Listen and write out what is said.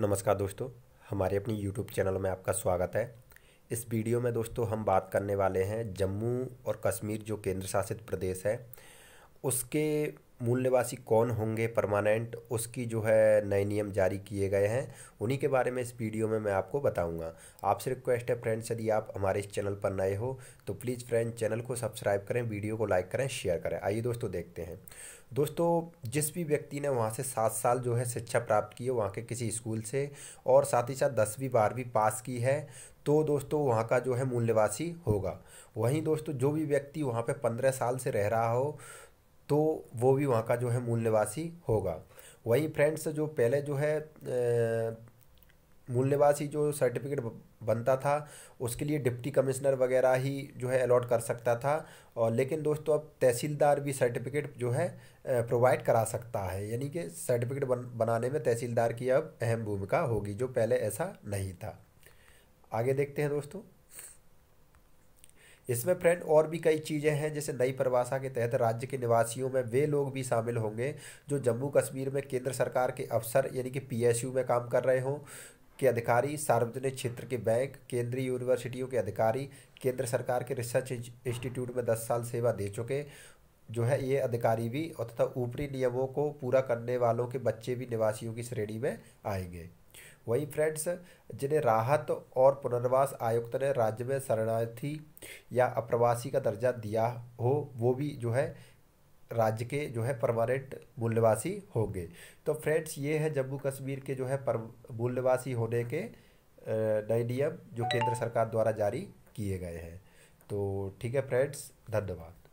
नमस्कार दोस्तों हमारे अपनी यूट्यूब चैनल में आपका स्वागत है इस वीडियो में दोस्तों हम बात करने वाले हैं जम्मू और कश्मीर जो केंद्र शासित प्रदेश है उसके मूल निवासी कौन होंगे परमानेंट उसकी जो है नए नियम जारी किए गए हैं उन्हीं के बारे में इस वीडियो में मैं आपको बताऊंगा आपसे रिक्वेस्ट है फ्रेंड्स यदि आप हमारे इस चैनल पर नए हो तो प्लीज़ फ्रेंड चैनल को सब्सक्राइब करें वीडियो को लाइक करें शेयर करें आइए दोस्तों देखते हैं दोस्तों जिस भी व्यक्ति ने वहाँ से सात साल जो है शिक्षा प्राप्त की है वहाँ के किसी स्कूल से और साथ ही साथ दसवीं बारहवीं पास की है तो दोस्तों वहाँ का जो है मूल निवासी होगा वहीं दोस्तों जो भी व्यक्ति वहाँ पे पंद्रह साल से रह रहा हो तो वो भी वहाँ का जो है मूल निवासी होगा वही फ्रेंड्स जो पहले जो है मूल निवासी जो सर्टिफिकेट बनता था उसके लिए डिप्टी कमिश्नर वगैरह ही जो है अलॉट कर सकता था और लेकिन दोस्तों अब तहसीलदार भी सर्टिफिकेट जो है प्रोवाइड करा सकता है यानी कि सर्टिफिकेट बन, बनाने में तहसीलदार की अब अहम भूमिका होगी जो पहले ऐसा नहीं था आगे देखते हैं दोस्तों इसमें फ्रेंड और भी कई चीज़ें हैं जैसे नई परिभाषा के तहत राज्य के निवासियों में वे लोग भी शामिल होंगे जो जम्मू कश्मीर में केंद्र सरकार के अफसर यानी कि पीएसयू में काम कर रहे हों के अधिकारी सार्वजनिक क्षेत्र के बैंक केंद्रीय यूनिवर्सिटियों के अधिकारी केंद्र सरकार के रिसर्च इंस्टीट्यूट में दस साल सेवा दे चुके जो है ये अधिकारी भी और तथा ऊपरी नियमों को पूरा करने वालों के बच्चे भी निवासियों की श्रेणी में आएंगे वही फ्रेंड्स जिन्हें राहत और पुनर्वास आयुक्त ने राज्य में शरणार्थी या अप्रवासी का दर्जा दिया हो वो भी जो है राज्य के जो है परमानेंट मूल्यवासी होंगे तो फ्रेंड्स ये है जम्मू कश्मीर के जो है पर मूल्यवासी होने के नए नियम जो केंद्र सरकार द्वारा जारी किए गए हैं तो ठीक है फ्रेंड्स धन्यवाद